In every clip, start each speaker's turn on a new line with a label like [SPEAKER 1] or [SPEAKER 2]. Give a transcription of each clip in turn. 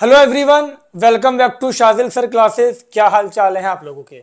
[SPEAKER 1] Hello everyone welcome back to Shajil sir classes क्या हाल चाल हैं आप लोगों के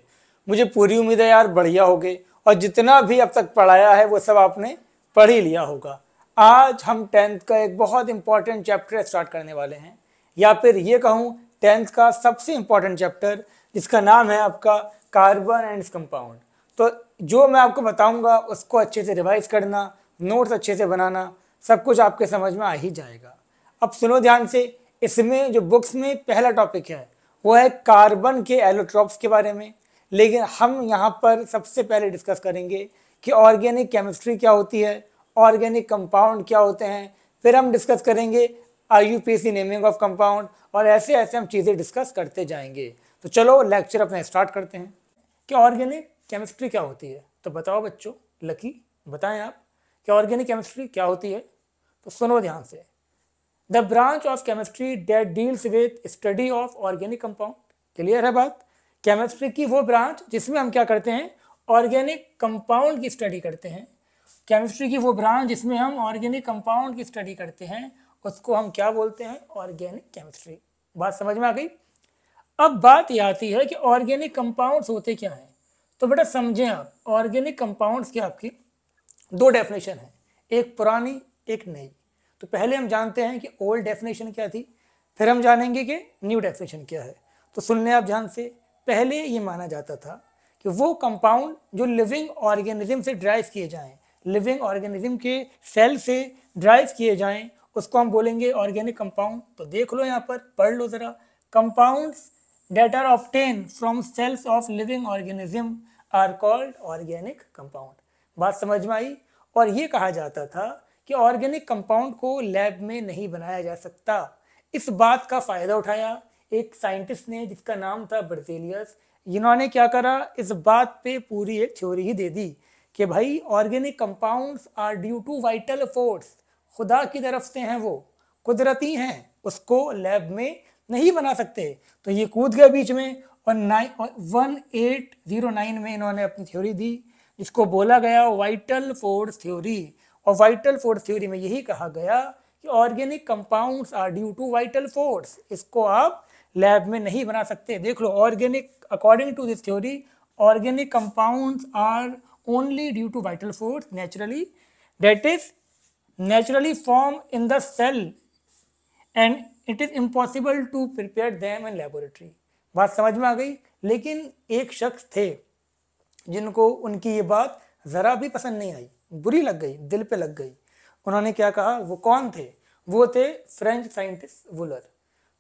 [SPEAKER 1] मुझे पूरी उम्मीद है यार बढ़िया हो गए और जितना भी अब तक पढ़ाया है वो सब आपने पढ़ ही लिया होगा आज हम टेंथ का एक बहुत इंपॉर्टेंट चैप्टर स्टार्ट करने वाले हैं या फिर ये कहूँ टेंथ का सबसे इम्पॉर्टेंट चैप्टर जिसका नाम है आपका कार्बन एंड कंपाउंड तो जो मैं आपको बताऊँगा उसको अच्छे से रिवाइज करना नोट्स अच्छे से बनाना सब कुछ आपके समझ में आ ही जाएगा अब सुनो ध्यान से इसमें जो बुक्स में पहला टॉपिक है वो है कार्बन के एलोट्रॉप्स के बारे में लेकिन हम यहाँ पर सबसे पहले डिस्कस करेंगे कि ऑर्गेनिक केमिस्ट्री क्या होती है ऑर्गेनिक कंपाउंड क्या होते हैं फिर हम डिस्कस करेंगे I U P C naming of compound और ऐसे ऐसे हम चीज़ें डिस्कस करते जाएंगे तो चलो लेक्चर अपना स्टार्ट करते हैं कि ऑर्गेनिक केमिस्ट्री क्या होती है तो बताओ बच्चों लकी बताएं आप कि ऑर्गेनिक केमिस्ट्री क्या होती है तो सुनो ध्यान से the branch of chemistry that deals with study of organic compound clear है बात केमिस्ट्री की वो ब्रांच जिसमें हम क्या करते हैं ऑर्गेनिक कंपाउंड की स्टडी करते हैं केमिस्ट्री की वो ब्रांच जिसमें हम ऑर्गेनिक कंपाउंड की स्टडी करते हैं उसको हम क्या बोलते हैं ऑर्गेनिक केमिस्ट्री बात समझ में आ गई अब बात यह आती है कि ऑर्गेनिक कंपाउंड्स होते क्या हैं तो बेटा समझें आप ऑर्गेनिक कंपाउंड्स की आपकी दो डेफिनेशन है एक पुरानी एक नई तो पहले हम जानते हैं कि ओल्ड डेफिनेशन क्या थी फिर हम जानेंगे कि न्यू डेफिनेशन क्या है तो सुन लें आप ध्यान से पहले ये माना जाता था कि वो कंपाउंड जो लिविंग ऑर्गेनिज्म से ड्राइव किए जाएं लिविंग ऑर्गेनिज्म के सेल से ड्राइव किए जाएं उसको हम बोलेंगे ऑर्गेनिक कंपाउंड तो देख लो यहाँ पर पढ़ लो ज़रा compound that are obtained from cells of living organism are called organic compound बात समझ में आई और ये कहा जाता था कि ऑर्गेनिक कंपाउंड को लैब में नहीं बनाया जा सकता इस बात का फ़ायदा उठाया एक साइंटिस्ट ने जिसका नाम था बर्जेलियस इन्होंने क्या करा इस बात पे पूरी एक थ्योरी ही दे दी कि भाई organic compounds are due to vital force खुदा की तरफ से हैं वो कुदरती हैं उसको लैब में नहीं बना सकते तो ये कूद गए बीच में और nine one eight zero nine में इन्होंने अपनी थ्योरी दी जिसको बोला गया वाइटल फोर्स थ्योरी और वाइटल फोर्स थ्योरी में यही कहा गया कि organic compounds are due to vital force इसको आप लैब में नहीं बना सकते देख लो organic according to this theory organic compounds are only due to vital force naturally that is naturally form in the cell and it is impossible to prepare them in laboratory बात समझ में आ गई लेकिन एक शख्स थे जिनको उनकी ये बात ज़रा भी पसंद नहीं आई बुरी लग गई दिल पे लग गई उन्होंने क्या कहा वो कौन थे वो थे फ्रेंच साइंटिस्ट वुलर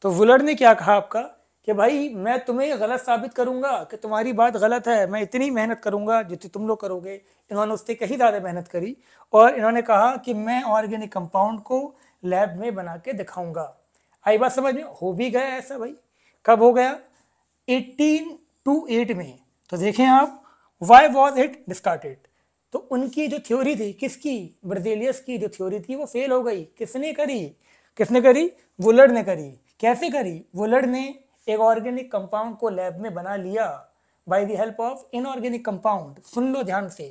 [SPEAKER 1] तो वुलर ने क्या कहा आपका कि भाई मैं तुम्हें गलत साबित करूंगा कि तुम्हारी बात गलत है मैं इतनी मेहनत करूंगा जितनी तुम लोग करोगे इन्होंने उससे कहीं ज़्यादा मेहनत करी और इन्होंने कहा कि मैं ऑर्गेनिक कंपाउंड को लैब में बना के दिखाऊंगा आई बात समझ में हो भी गया ऐसा भाई कब हो गया एटीन टू एट में तो देखें आप वाई वॉज इट डिस्कार्टेड तो उनकी जो थ्योरी थी किसकी ब्रजेलियस की जो थ्योरी थी वो फेल हो गई किसने करी किसने करी वुलर्ड ने करी कैसे करी वुलर्ड ने एक ऑर्गेनिक कंपाउंड को लैब में बना लिया by the help of inorganic compound सुन लो ध्यान से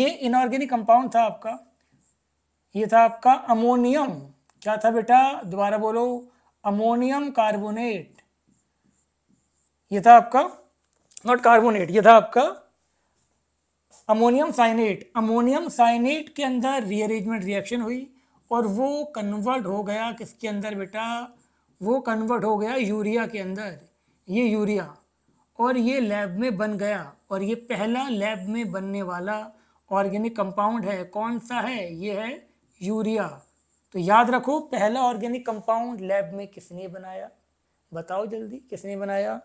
[SPEAKER 1] ये इनऑर्गेनिक कंपाउंड था आपका ये था आपका अमोनियम क्या था बेटा दोबारा बोलो अमोनियम कार्बोनेट ये था आपका नॉट कार्बोनेट ये था आपका अमोनियम साइनेट अमोनियम साइनेट के अंदर रीअरेंजमेंट रिएक्शन हुई और वो कन्वर्ट हो गया किसके अंदर बेटा वो कन्वर्ट हो गया यूरिया के अंदर ये यूरिया और ये लैब में बन गया और ये पहला लैब में बनने वाला ऑर्गेनिक कंपाउंड है कौन सा है ये है यूरिया तो याद रखो पहला ऑर्गेनिक कंपाउंड लैब में किसने बनाया बताओ जल्दी किसने बनाया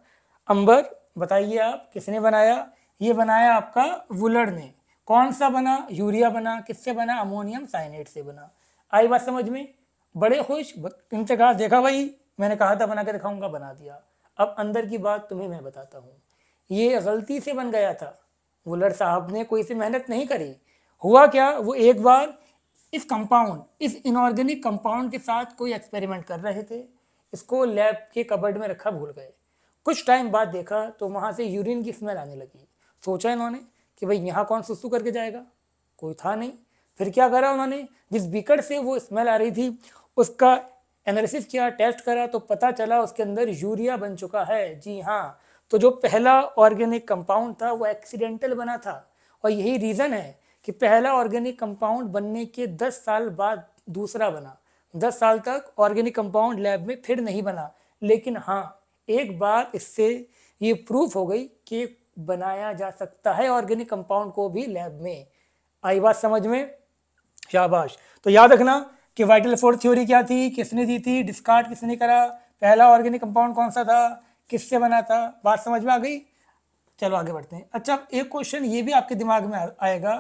[SPEAKER 1] अंबर बताइए आप किसने बनाया ये बनाया आपका वुलर ने कौन सा बना यूरिया बना किससे बना अमोनियम साइनेट से बना आई बात समझ में बड़े खुश इनसे कहा देखा भाई मैंने कहा था बना के दिखाऊंगा बना दिया अब अंदर की बात तुम्हें मैं बताता हूँ ये गलती से बन गया था वुलर साहब ने कोई से मेहनत नहीं करी हुआ क्या वो एक बार इस कंपाउंड इस इनऑर्गेनिक कंपाउंड के साथ कोई एक्सपेरिमेंट कर रहे थे इसको लैब के कबर्ड में रखा भूल गए कुछ टाइम बाद देखा तो वहाँ से यूरिन की स्मेल आने लगी सोचा इन्होंने कि भाई यहाँ कौन सुसु करके जाएगा कोई था नहीं फिर क्या करा उन्होंने जिस बीकर से वो स्मेल आ रही थी उसका एनालिसिस किया टेस्ट करा तो पता चला उसके अंदर यूरिया बन चुका है जी हाँ तो जो पहला ऑर्गेनिक कंपाउंड था वो एक्सीडेंटल बना था और यही रीज़न है कि पहला ऑर्गेनिक कंपाउंड बनने के 10 साल बाद दूसरा बना 10 साल तक ऑर्गेनिक कंपाउंड लैब में फिर नहीं बना लेकिन हाँ एक बार इससे ये प्रूफ हो गई कि बनाया जा सकता है ऑर्गेनिक कंपाउंड को भी लैब में आई बात समझ में शाबाश तो याद रखना कि वाइटल फोर्स थ्योरी क्या थी किसने दी थी डिस्कार्ड किसने करा पहला ऑर्गेनिक कंपाउंड कौन सा था किससे बना था बात समझ में आ गई चलो आगे बढ़ते हैं अच्छा एक क्वेश्चन ये भी आपके दिमाग में आएगा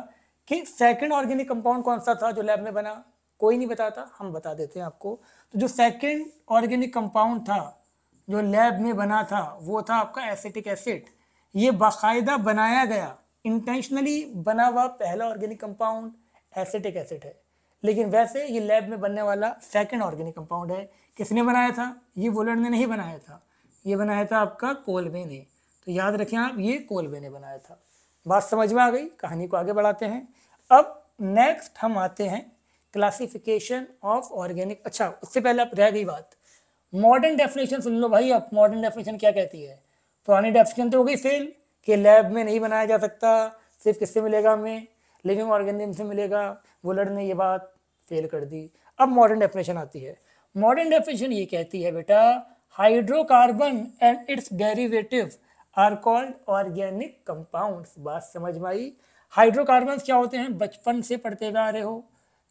[SPEAKER 1] कि सेकेंड ऑर्गेनिक कंपाउंड कौन सा था जो लैब में बना कोई नहीं बताता हम बता देते हैं आपको तो जो सेकेंड ऑर्गेनिक कंपाउंड था जो लैब में बना था वो था आपका एसिटिक एसिड acid. ये बाकायदा बनाया गया इंटेंशनली बना हुआ पहला ऑर्गेनिक कंपाउंड एसिटिक एसिड है लेकिन वैसे ये लैब में बनने वाला सेकेंड ऑर्गेनिक कंपाउंड है किसने बनाया था ये वोलर ने नहीं बनाया था ये बनाया था आपका कोलबे ने तो याद रखें आप ये कोलबे ने बनाया था बात समझ में आ गई कहानी को आगे बढ़ाते हैं अब नेक्स्ट हम आते हैं क्लासिफिकेशन ऑफ ऑर्गेनिक अच्छा उससे पहले आप रह गई बात मॉडर्न डेफिनेशन सुन लो भाई आप मॉडर्न डेफिनेशन क्या कहती है पुरानी डेफिनेशन तो हो गई फेल कि लैब में नहीं बनाया जा सकता सिर्फ किससे मिलेगा हमें लिविंग ऑर्गेनिज्म से मिलेगा वुलर ने ये बात फेल कर दी अब मॉडर्न डेफिनेशन आती है मॉडर्न डेफिनेशन ये कहती है बेटा hydrocarbon and its derivative are called organic compounds बात समझ में आई हाइड्रोकार्बन क्या होते हैं बचपन से पढ़ते हुए आ रहे हो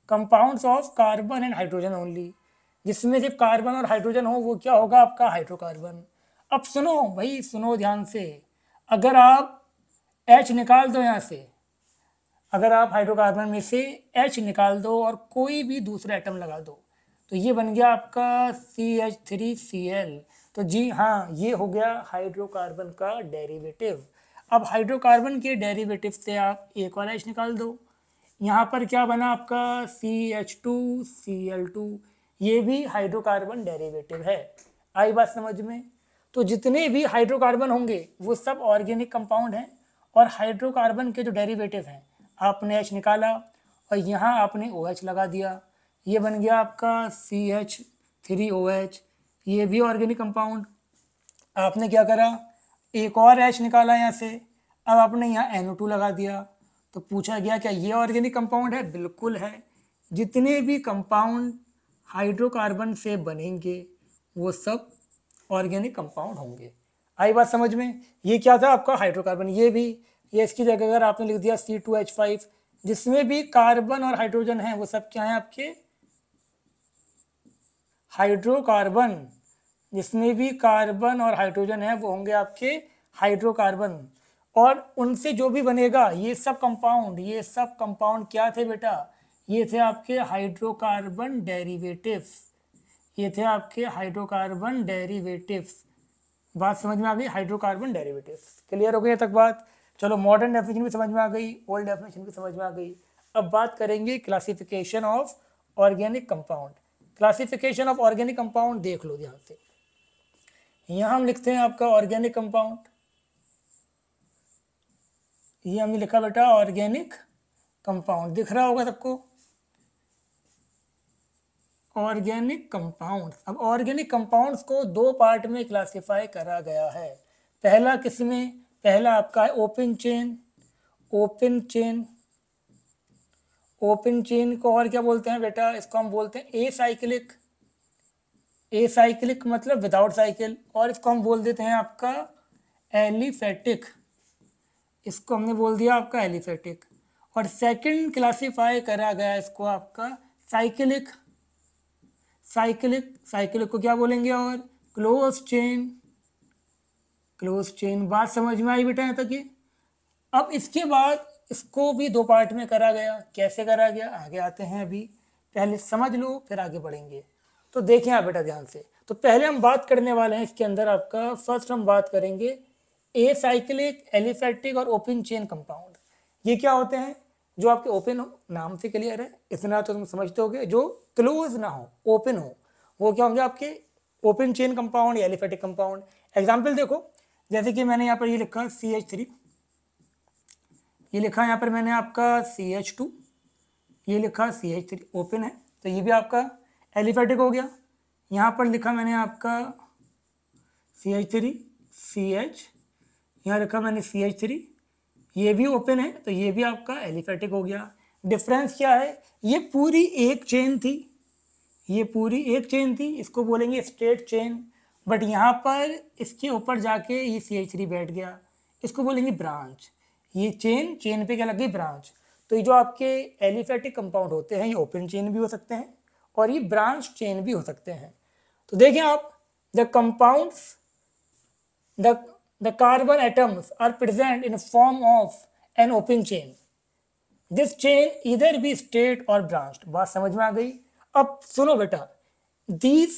[SPEAKER 1] compounds of carbon and hydrogen only जिसमें सिर्फ कार्बन और हाइड्रोजन हो वो क्या होगा आपका हाइड्रोकार्बन अब सुनो भाई सुनो ध्यान से अगर आप एच निकाल दो यहाँ से अगर आप हाइड्रोकार्बन में से एच निकाल दो और कोई भी दूसरा एटम लगा दो तो ये बन गया आपका C H three C L तो जी हाँ ये हो गया हाइड्रोकार्बन का डेरिवेटिव अब हाइड्रोकार्बन के डेरिवेटिव से आप एक वाला एच निकाल दो यहाँ पर क्या बना आपका C H two C L two ये भी हाइड्रोकार्बन डेरिवेटिव है आई बात समझ में तो जितने भी हाइड्रोकार्बन होंगे वो सब ऑर्गेनिक कंपाउंड हैं और हाइड्रोकार्बन के जो डेरिवेटिव हैं आपने एच निकाला और यहाँ आपने ओ OH लगा दिया ये बन गया आपका C H three O H ये भी ऑर्गेनिक कंपाउंड आपने क्या करा एक और एच निकाला यहाँ से अब आपने यहाँ एन ओ टू लगा दिया तो पूछा गया क्या ये ऑर्गेनिक कंपाउंड है बिल्कुल है जितने भी कंपाउंड हाइड्रोकार्बन से बनेंगे वो सब ऑर्गेनिक कंपाउंड होंगे आई बात समझ में ये क्या था आपका हाइड्रोकार्बन ये भी ये इसकी जगह अगर आपने लिख दिया सी टू एच फाइव जिसमें भी कार्बन और हाइड्रोजन है वो सब क्या है आपके हाइड्रोकार्बन जिसमें भी कार्बन और हाइड्रोजन है वो होंगे आपके हाइड्रोकार्बन और उनसे जो भी बनेगा ये सब कंपाउंड ये सब कंपाउंड क्या थे बेटा ये थे आपके हाइड्रोकार्बन डेरिवेटिव्स ये थे आपके हाइड्रोकार्बन डेरिवेटिव्स बात समझ में आ गई हाइड्रोकार्बन डेरिवेटिव्स क्लियर हो गई तक बात चलो मॉडर्न डेफिनेशन भी समझ में आ गई ओल्ड डेफिनेशन भी समझ में आ गई अब बात करेंगे classification of organic compound classification of organic compound देख लो ध्यान से यहाँ हम लिखते हैं आपका ऑर्गेनिक कंपाउंड ये हमने लिखा बेटा ऑर्गेनिक कंपाउंड दिख रहा होगा सबको ऑर्गेनिक कंपाउंड्स अब ऑर्गेनिक कंपाउंड्स को दो पार्ट में क्लासिफाई करा गया है पहला किसमें पहला आपका है open chain open chain open chain को और क्या बोलते हैं बेटा इसको हम बोलते हैं ए साइकिलिक ए साइकिलिक मतलब विदाउट साइकिल और इसको हम बोल देते हैं आपका एलिफेटिक इसको हमने बोल दिया आपका एलिफेटिक और सेकंड क्लासिफाई करा गया इसको आपका साइकिलिक साइक्लिक साइक्लिक को क्या बोलेंगे और क्लोज चेन क्लोज चेन बात समझ में आई बेटा यहाँ तक ये अब इसके बाद इसको भी दो पार्ट में करा गया कैसे करा गया आगे आते हैं अभी पहले समझ लो फिर आगे बढ़ेंगे तो देखें आप बेटा ध्यान से तो पहले हम बात करने वाले हैं इसके अंदर आपका फर्स्ट हम बात करेंगे ए साइक्लिक एलिफेटिक और ओपन चेन कंपाउंड ये क्या होते हैं जो आपके ओपन हो नाम से क्लियर है इतना तो तुम समझते हो जो क्लोज ना हो ओपन हो वो क्या होंगे आपके ओपन चेन कंपाउंड या एलिफेटिक कंपाउंड एग्जाम्पल देखो जैसे कि मैंने यहाँ पर ये लिखा सी एच थ्री ये लिखा यहाँ पर मैंने आपका सी एच टू ये लिखा सी एच थ्री ओपन है तो ये भी आपका एलिफेटिक हो गया यहाँ पर लिखा मैंने आपका C H three C H यहाँ लिखा मैंने सी एच थ्री ये भी ओपन है तो ये भी आपका एलिफेटिक हो गया डिफरेंस क्या है ये पूरी एक चेन थी ये पूरी एक चेन थी इसको बोलेंगे स्ट्रेट चेन बट यहाँ पर इसके ऊपर जाके ये सी एच थ्री बैठ गया इसको बोलेंगे ब्रांच ये चेन चेन पे क्या लग गई ब्रांच तो ये जो आपके एलिफेटिक कंपाउंड होते हैं ये ओपन चेन भी हो सकते हैं और ये ब्रांच चेन भी हो सकते हैं तो देखें आप the compound the the carbon atoms are present in form of an open chain this chain इधर भी स्ट्रेट और ब्रांच बात समझ में आ गई अब सुनो बेटा these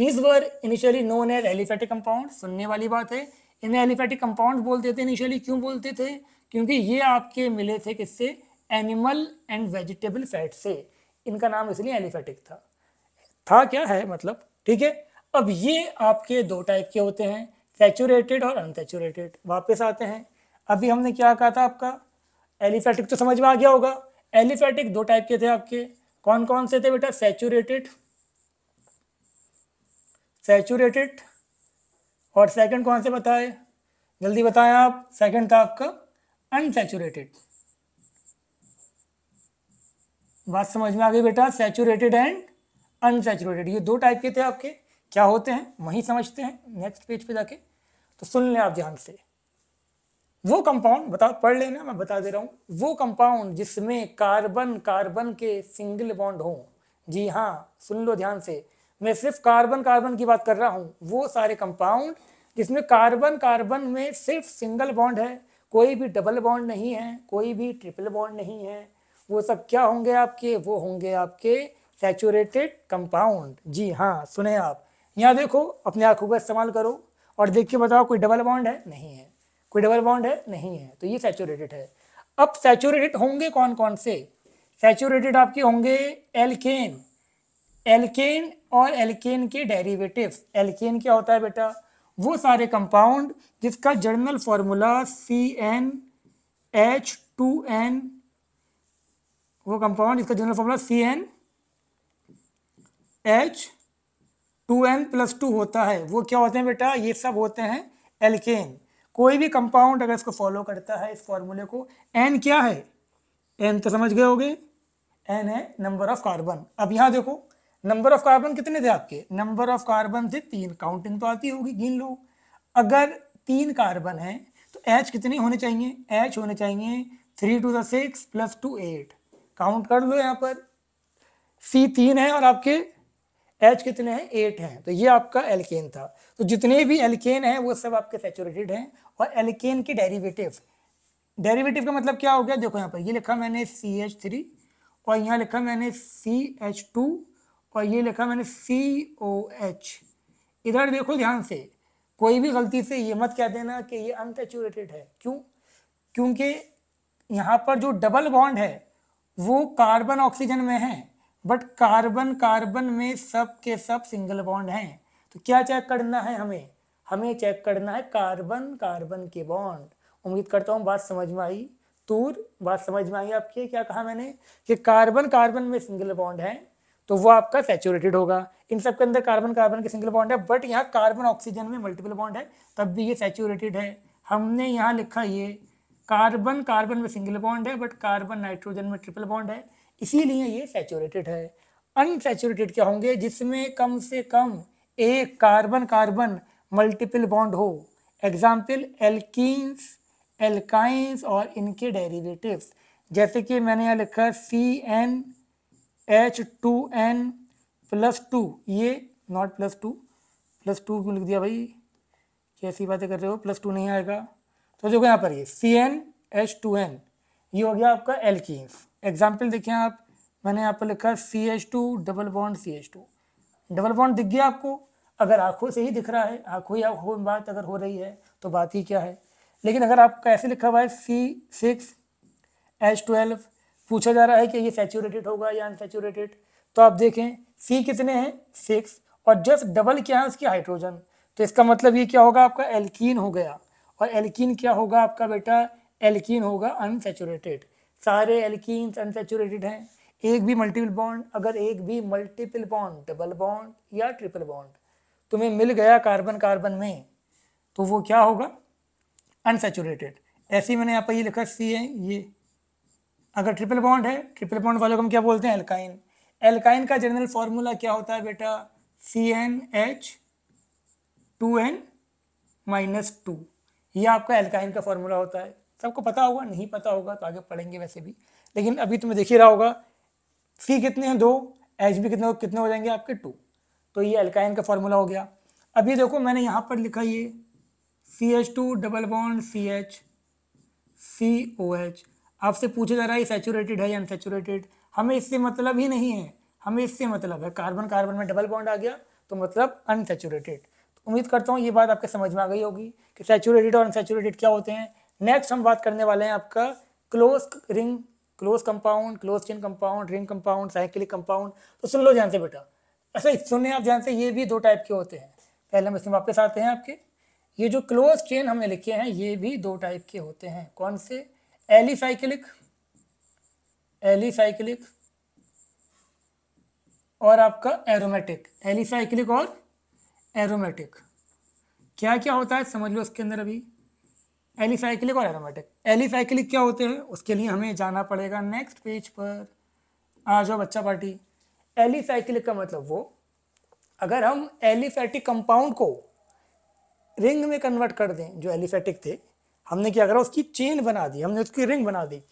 [SPEAKER 1] these were initially known as aliphatic compound सुनने वाली बात है इन्हें एलिफेटिक कंपाउंड बोलते थे इनिशियली क्यों बोलते थे क्योंकि ये आपके मिले थे किससे एनिमल एंड वेजिटेबल फैट से इनका नाम इसलिए एलिफेटिक था था क्या है मतलब ठीक है अब ये आपके दो टाइप के होते हैं सेचूरेटेड और अनसेचूरेटेड वापस आते हैं अभी हमने क्या कहा था आपका एलिफेटिक तो समझ में आ गया होगा एलिफेटिक दो टाइप के थे आपके कौन कौन से थे बेटा सेचूरेटेड सेचूरेटेड और सेकंड कौन से बताए जल्दी बताएं आप सेकंड था आपका अनसेचुरेटेड बात समझ में आ गई बेटा सेचुरेटेड एंड अनसेचुरेटेड ये दो टाइप के थे आपके क्या होते हैं वहीं समझते हैं नेक्स्ट पेज पे जाके तो सुन लें आप ध्यान से वो कंपाउंड बता पढ़ लेना मैं बता दे रहा हूँ वो कंपाउंड जिसमें कार्बन कार्बन के सिंगल बॉन्ड हों जी हाँ सुन लो ध्यान से मैं सिर्फ कार्बन कार्बन की बात कर रहा हूँ वो सारे कंपाउंड जिसमें कार्बन कार्बन में सिर्फ सिंगल बॉन्ड है कोई भी डबल बॉन्ड नहीं है कोई भी ट्रिपल बॉन्ड नहीं है वो सब क्या होंगे आपके वो होंगे आपके सेचुरेटेड कंपाउंड जी हाँ सुने आप यहाँ देखो अपने आंखों का इस्तेमाल करो और देख के बताओ कोई डबल बॉन्ड है नहीं है कोई डबल बॉन्ड है नहीं है तो ये सैचुरेटेड है अब सैचुरेटेड होंगे कौन कौन से सैचुरेटेड आपके होंगे एल्केन एल्केन और एल्केन के डेरिवेटिव एल्केन क्या होता है बेटा वो सारे कंपाउंड जिसका general formula C N H two N वो कंपाउंड जिसका general formula C N H two N plus two होता है वो क्या होते हैं बेटा ये सब होते हैं एल्केन कोई भी कंपाउंड अगर इसको फॉलो करता है इस फॉर्मूले को एन क्या है एन तो समझ गए होगे एन है नंबर ऑफ कार्बन अब यहाँ देखो नंबर ऑफ कार्बन कितने थे आपके नंबर ऑफ कार्बन थे तीन काउंटिंग तो आती होगी गिन लो अगर तीन कार्बन है तो एच कितने होने चाहिए एच होने चाहिए थ्री टू दिक्स प्लस टू एट काउंट कर लो यहाँ पर सी तीन है और आपके एच कितने हैं एट हैं तो ये आपका एल्केन था तो जितने भी एल्केन हैं वो सब आपके सेचुरेटेड हैं और एल्केन के डेरिवेटिव डेरिवेटिव का मतलब क्या हो गया देखो यहाँ पर ये लिखा मैंने सी एच थ्री और यहाँ लिखा मैंने सी एच टू और ये लिखा मैंने सी ओ एच इधर देखो ध्यान से कोई भी गलती से ये मत कह देना कि ये अनसेचुरेटेड है क्यों क्योंकि यहाँ पर जो डबल बॉन्ड है वो कार्बन ऑक्सीजन में है बट कार्बन कार्बन में सब के सब सिंगल बॉन्ड हैं तो क्या चेक करना है हमें हमें चेक करना है कार्बन कार्बन के बॉन्ड उम्मीद करता हूँ बात समझ में आई तूर बात समझ में आई आपकी क्या कहा मैंने कि कार्बन कार्बन में सिंगल बॉन्ड है तो वो आपका सेचुरेटेड होगा इन सब के अंदर कार्बन कार्बन के सिंगल बॉन्ड है बट यहाँ कार्बन ऑक्सीजन में मल्टीपल बॉन्ड है तब भी ये सेचुरेटेड है हमने यहाँ लिखा ये कार्बन कार्बन में सिंगल बॉन्ड है बट कार्बन नाइट्रोजन में ट्रिपल बॉन्ड है इसीलिए ये सैचुरेटेड है अनसेचुरेटेड क्या होंगे जिसमें कम से कम एक कार्बन कार्बन मल्टीपल बॉन्ड हो एग्जाम्पल एल्किस एल्काइंस और इनके डेरिवेटिव्स जैसे कि मैंने यहाँ लिखा C N H two N plus two ये not plus two plus two क्यों लिख दिया भाई कैसी बातें कर रहे हो प्लस टू नहीं आएगा तो देखो यहाँ पर ये C N H two N ये हो गया आपका एल्किस एग्जाम्पल देखें आप मैंने यहाँ पर लिखा C H two double bond C H two double bond दिख गया आपको अगर आंखों से ही दिख रहा है आंखों ही आंखों में बात अगर हो रही है तो बात ही क्या है लेकिन अगर आप ऐसे लिखा हुआ है सी सिक्स एच ट्वेल्व पूछा जा रहा है कि ये सेचूरेटेड होगा या अनसेचूरेटेड तो आप देखें सी कितने हैं सिक्स और जस्ट डबल क्या है उसकी हाइड्रोजन तो इसका मतलब ये क्या होगा आपका एल्कीन हो गया और एल्कीन क्या होगा आपका बेटा एल्कीन होगा अनसेचूरेटेड सारे एल्कीन्स अनसेचुरेटेड हैं एक भी मल्टीपल बॉन्ड अगर एक भी मल्टीपल बॉन्ड डबल बॉन्ड या ट्रिपल बॉन्ड तुम्हें मिल गया कार्बन कार्बन में तो वो क्या होगा अनसेचुरेटेड ऐसे मैंने यहाँ पर ये लिखा सी है ये अगर ट्रिपल बॉन्ड है ट्रिपल बॉन्ड वालों को हम क्या बोलते हैं एल्काइन एल्काइन का जनरल फॉर्मूला क्या होता है बेटा C N H two N minus two ये आपका एल्काइन का फॉर्मूला होता है सबको पता होगा नहीं पता होगा तो आगे पढ़ेंगे वैसे भी लेकिन अभी तुम्हें तो देख ही रहा होगा सी कितने हैं दो एच भी कितने कितने हो जाएंगे आपके टू तो ये एल्काइन का फॉर्मूला हो गया अब ये देखो मैंने यहाँ पर लिखा ये C H two double bond C H C O H आपसे पूछा जा रहा है सेचूरेटेड है या अनसेचूरेटेड हमें इससे मतलब ही नहीं है हमें इससे मतलब है कार्बन कार्बन में डबल बॉन्ड आ गया तो मतलब अनसेचूरेटेड तो उम्मीद करता हूँ ये बात आपके समझ में आ गई होगी कि सेचूरेटेड और अनसेचूरेटेड क्या होते हैं नेक्स्ट हम बात करने वाले हैं आपका close ring close compound close chain compound ring compound cyclic compound तो सुन लो ध्यान से बेटा अच्छा सुनने आप ध्यान से ये भी दो टाइप के होते हैं पहले हम इसमें वापस आते हैं आपके ये जो क्लोज चेन हमने लिखे हैं ये भी दो टाइप के होते हैं कौन से एली साइकिलिक और आपका एरोमेटिक साइकिलिक और एरोमेटिक क्या क्या होता है समझ लो इसके अंदर अभी एलिफाइक्लिक और एरोमेटिक एलिफाइक्लिक क्या होते हैं उसके लिए हमें जाना पड़ेगा नेक्स्ट पेज पर आ जाओ बच्चा पार्टी एलिफाइक्लिक का मतलब वो अगर हम एलिफैटिक कंपाउंड को रिंग में कन्वर्ट कर दें जो एलिफैटिक थे हमने क्या करा उसकी चेन बना दी हमने उसकी रिंग बना दी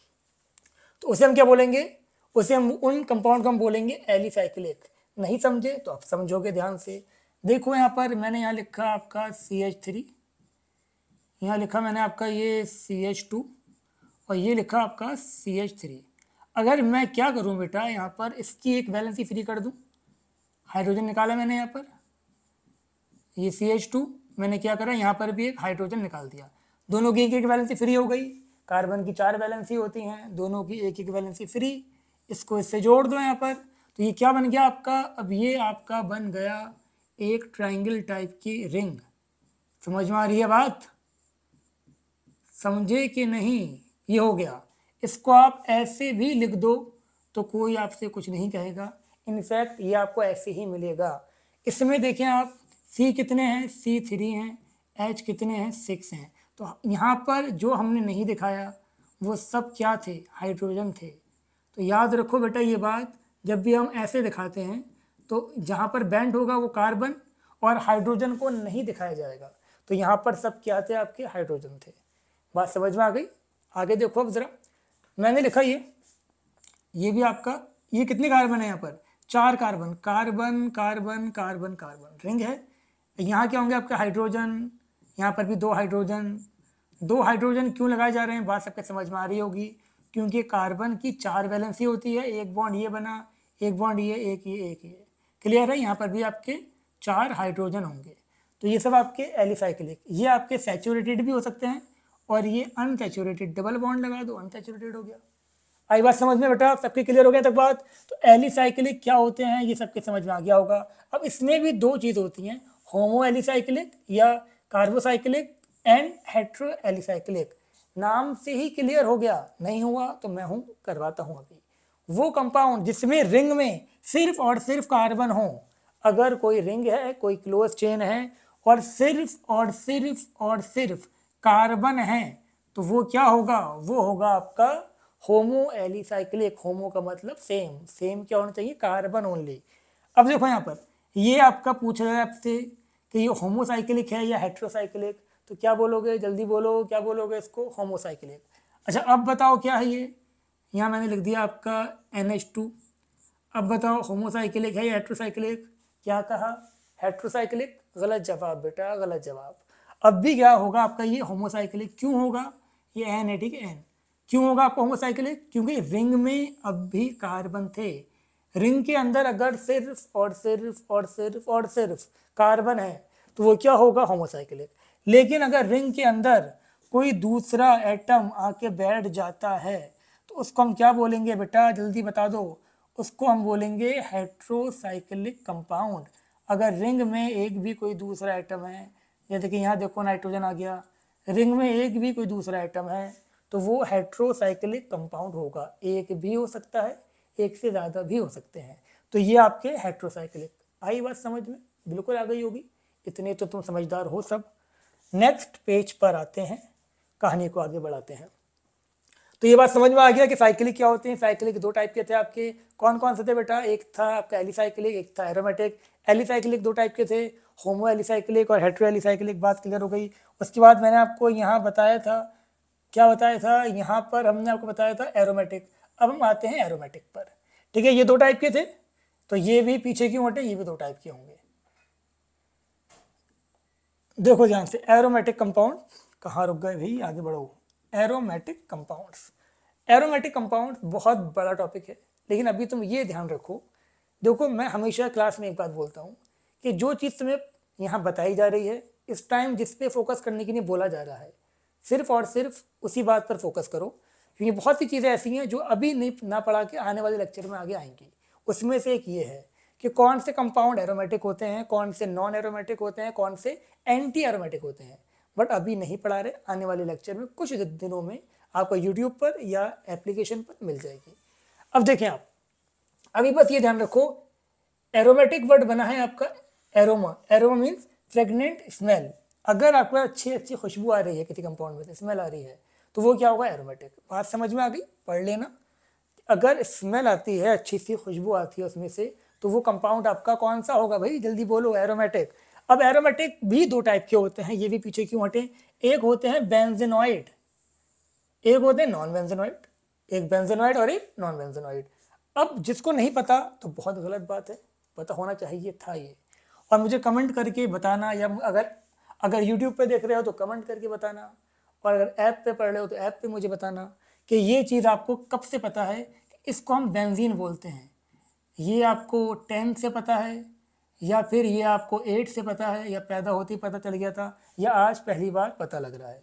[SPEAKER 1] तो उसे हम क्या बोलेंगे उसे हम उन कंपाउंड को हम बोलेंगे एलिफैक्लिक नहीं समझे तो आप समझोगे ध्यान से देखो यहाँ पर मैंने यहाँ लिखा आपका सी एच थ्री यहाँ लिखा मैंने आपका ये सी एच टू और ये लिखा आपका सी एच थ्री अगर मैं क्या करूँ बेटा यहाँ पर इसकी एक वैलेंसी फ्री कर दूँ हाइड्रोजन निकाला मैंने यहाँ पर ये सी एच टू मैंने क्या करा यहाँ पर भी एक हाइड्रोजन निकाल दिया दोनों की एक एक वैलेंसी फ्री हो गई कार्बन की चार वैलेंसी होती हैं दोनों की एक एक वैलेंसी फ्री इसको इससे जोड़ दो यहाँ पर तो ये क्या बन गया आपका अब ये आपका बन गया एक ट्राइंगल टाइप की रिंग समझ में आ रही है बात समझे कि नहीं ये हो गया इसको आप ऐसे भी लिख दो तो कोई आपसे कुछ नहीं कहेगा इनफैक्ट ये आपको ऐसे ही मिलेगा इसमें देखें आप सी कितने हैं सी थ्री हैं एच कितने हैं सिक्स हैं तो यहाँ पर जो हमने नहीं दिखाया वो सब क्या थे हाइड्रोजन थे तो याद रखो बेटा ये बात जब भी हम ऐसे दिखाते हैं तो जहाँ पर बैंड होगा वो कार्बन और हाइड्रोजन को नहीं दिखाया जाएगा तो यहाँ पर सब क्या थे आपके हाइड्रोजन थे बात समझ में आ गई आगे देखो अब ज़रा मैंने लिखा ये ये भी आपका ये कितने कार्बन है यहाँ पर चार carbon carbon carbon carbon carbon ring है यहाँ क्या होंगे आपके हाइड्रोजन यहाँ पर भी दो हाइड्रोजन दो हाइड्रोजन क्यों लगाए जा रहे हैं बात सबके समझ में आ रही होगी क्योंकि कार्बन की चार वैलेंसी होती है एक बॉन्ड ये बना एक बॉन्ड ये एक ये एक ये क्लियर है यहाँ पर भी आपके चार हाइड्रोजन होंगे तो ये सब आपके एलिसाइक्लिक ये आपके सेचूरेटेड भी हो सकते हैं और ये अनसेचुरेटेड डबल बॉन्ड लगा दो अनसेचुरेटेड हो गया आई बात समझ में बेटा सबके क्लियर हो गया तक बात तो एली साइकिलिक क्या होते हैं ये सबके समझ में आ गया होगा अब इसमें भी दो चीज़ होती हैं होमो एलिसाइकिलिक या कार्बोसाइकिलिक एंड हेट्रो एलिसाइकिलिक नाम से ही क्लियर हो गया नहीं हुआ तो मैं हूं करवाता हूं अभी वो कंपाउंड जिसमें रिंग में सिर्फ और सिर्फ कार्बन हो अगर कोई रिंग है कोई क्लोज चेन है और सिर्फ और सिर्फ और सिर्फ और सिर्फ कार्बन है तो वो क्या होगा वो होगा आपका होमो एलिसाइक्लिक होमो का मतलब सेम सेम क्या होना चाहिए कार्बन ओनली अब देखो यहाँ पर ये आपका पूछ रहा है आपसे कि ये होमोसाइक्लिक है या हेट्रोसाइक्लिक तो क्या बोलोगे जल्दी बोलो क्या बोलोगे इसको होमोसाइक्लिक अच्छा अब बताओ क्या है ये यहाँ मैंने लिख दिया आपका एन एच टू अब बताओ होमोसाइक्लिक है या हेट्रोसाइक्लिक क्या कहा हेट्रोसाइक्लिक गलत जवाब बेटा गलत जवाब अब भी क्या होगा आपका ये होमोसाइक्लिक क्यों होगा ये एन है ठीक है एन क्यों होगा आपका होमोसाइक्लिक क्योंकि रिंग में अब भी कार्बन थे रिंग के अंदर अगर सिर्फ और सिर्फ और सिर्फ और सिर्फ कार्बन है तो वो क्या होगा होमोसाइक्लिक लेकिन अगर रिंग के अंदर कोई दूसरा एटम आके बैठ जाता है तो उसको हम क्या बोलेंगे बेटा जल्दी बता दो उसको हम बोलेंगे हेट्रोसाइक्लिक कंपाउंड अगर रिंग में एक भी कोई दूसरा एटम है ये देखिए यहाँ देखो नाइट्रोजन आ गया रिंग में एक भी कोई दूसरा आइटम है तो वो हेट्रोसाइक्लिक कंपाउंड होगा एक भी हो सकता है एक से ज़्यादा भी हो सकते हैं तो ये आपके हेट्रोसाइक्लिक आई बात समझ में बिल्कुल आ गई होगी इतने तो तुम समझदार हो सब नेक्स्ट पेज पर आते हैं कहानी को आगे बढ़ाते हैं तो ये बात समझ में आ गया कि साइकिलिक क्या होते हैं साइकिलिक दो टाइप के थे आपके कौन कौन से थे बेटा एक था आपका एलिसाइक्लिक एक था एरोमेटिक एलिसाइक्लिक दो टाइप के थे होमो एलिसाइक्लिक और हेट्रो एलिसाइक्लिक बात क्लियर हो गई उसके बाद मैंने आपको यहाँ बताया था क्या बताया था यहाँ पर हमने आपको बताया था एरोमेटिक अब हम आते हैं एरोमेटिक पर ठीक है ये दो टाइप के थे तो ये भी पीछे क्यों हटे ये भी दो टाइप के होंगे देखो ध्यान से एरोमेटिक कंपाउंड कहाँ रुक गए भाई आगे बढ़ो एरोमेटिक कंपाउंड्स एरोमेटिक कंपाउंड बहुत बड़ा टॉपिक है लेकिन अभी तुम ये ध्यान रखो देखो मैं हमेशा क्लास में एक बात बोलता हूँ कि जो चीज़ तुम्हें यहाँ बताई जा रही है इस टाइम जिस पे फोकस करने के लिए बोला जा रहा है सिर्फ और सिर्फ उसी बात पर फोकस करो क्योंकि बहुत सी चीज़ें ऐसी हैं जो अभी नहीं ना पढ़ा के आने वाले लेक्चर में आगे आएंगी उसमें से एक ये है कि कौन से कंपाउंड एरोमेटिक होते हैं कौन से नॉन एरोमेटिक होते हैं कौन से एंटी एरोमेटिक होते हैं बट अभी नहीं पढ़ा रहे आने वाले लेक्चर में कुछ दिनों में आपको यूट्यूब पर या एप्लीकेशन पर मिल जाएगी अब देखें आप अभी बस ये ध्यान रखो एरोमेटिक वर्ड बना है आपका aroma aroma means fragrant smell अगर आपको अच्छी अच्छी खुशबू आ रही है किसी कंपाउंड में से स्मेल आ रही है तो वो क्या होगा एरोमेटिक बात समझ में आ गई पढ़ लेना अगर स्मेल आती है अच्छी सी खुशबू आती है उसमें से तो वो कंपाउंड आपका कौन सा होगा भाई जल्दी बोलो एरोमेटिक अब एरोमेटिक भी दो टाइप के होते हैं ये भी पीछे क्यों हटें एक होते हैं बेंजेनॉइड एक होते हैं नॉन बेंजेनॉइड एक बेंजेनॉइड और एक नॉन बेंजेनॉइड अब जिसको नहीं पता तो बहुत गलत बात है पता होना चाहिए था ये और मुझे कमेंट करके बताना या अगर अगर यूट्यूब पे देख रहे हो तो कमेंट करके बताना और अगर ऐप पे पढ़ रहे हो तो ऐप पे मुझे बताना कि ये चीज़ आपको कब से पता है इसको हम बेंजीन बोलते हैं ये आपको टेंथ से पता है या फिर ये आपको एट से पता है या पैदा होते ही पता चल गया था या आज पहली बार पता लग रहा है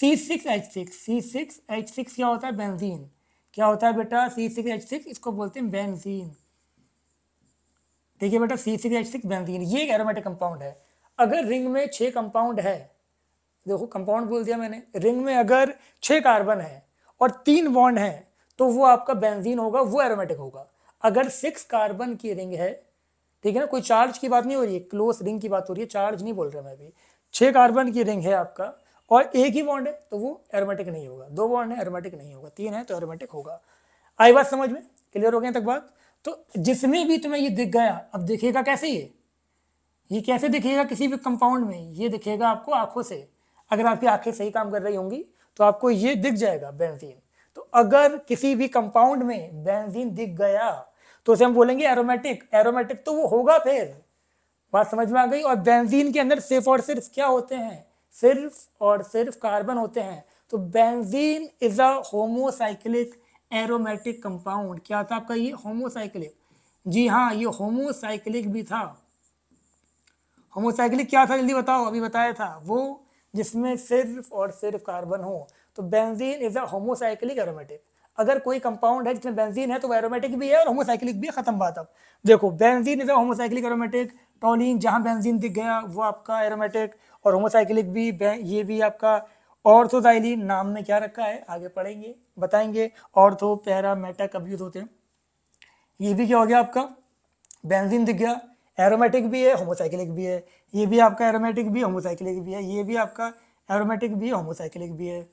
[SPEAKER 1] C six H six C six H six क्या होता है बेंजीन क्या होता है बेटा सी सिक्स एच सिक्स इसको बोलते हैं बेंजीन देखिए बेटा C C H six benzene ये एक एरोमेटिक कंपाउंड है अगर रिंग में छः कंपाउंड है देखो कंपाउंड बोल दिया मैंने रिंग में अगर छः कार्बन है और तीन बॉन्ड है तो वो आपका बेंजीन होगा वो एरोमेटिक होगा अगर सिक्स कार्बन की रिंग है ठीक है ना कोई चार्ज की बात नहीं हो रही है क्लोज रिंग की बात हो रही है चार्ज नहीं बोल रहा मैं अभी छः कार्बन की रिंग है आपका और एक ही बॉन्ड है तो वो एरोमेटिक नहीं होगा दो बॉन्ड है एरोमेटिक नहीं होगा तीन है तो एरोमेटिक होगा आई बात समझ में क्लियर हो गया तक बात तो जिसमें भी तुम्हें ये दिख गया अब दिखेगा कैसे ये ये कैसे दिखेगा किसी भी कंपाउंड में ये दिखेगा आपको आंखों से अगर आपकी आंखें सही काम कर रही होंगी तो आपको ये दिख जाएगा बेंजीन तो अगर किसी भी कंपाउंड में बेंजीन दिख गया तो उसे हम बोलेंगे एरोमेटिक एरोमेटिक तो वो होगा फिर बात समझ में आ गई और बेंजीन के अंदर सिर्फ और सिर्फ क्या होते हैं सिर्फ और सिर्फ कार्बन होते हैं तो benzene is a homocyclic aromatic compound क्या था आपका ये होमोसाइक्लिक जी हाँ ये होमोसाइक्लिक भी था होमोसाइक्लिक क्या था जल्दी बताओ अभी बताया था वो जिसमें सिर्फ और सिर्फ कार्बन हो तो benzene is a homocyclic aromatic अगर कोई कंपाउंड है जिसमें बेंजीन है तो एरोमेटिक भी है और होमोसाइक्लिक भी खत्म बात अब देखो benzene is a homocyclic aromatic toluene जहां बेंजीन दिख गया वो आपका एरोमेटिक और होमोसाइक्लिक भी ये भी आपका ऑर्थोदाइलिन नाम में क्या रखा है आगे पढ़ेंगे बताएंगे ऑर्थो पैरा मेटा कब यूज होते हैं ये भी क्या हो गया आपका बेंजीन दिख गया एरोमेटिक भी है होमोसाइक्लिक भी है ये भी आपका एरोमेटिक भी होमोसाइक्लिक भी है ये भी आपका एरोमेटिक भी होमोसाइक्लिक भी है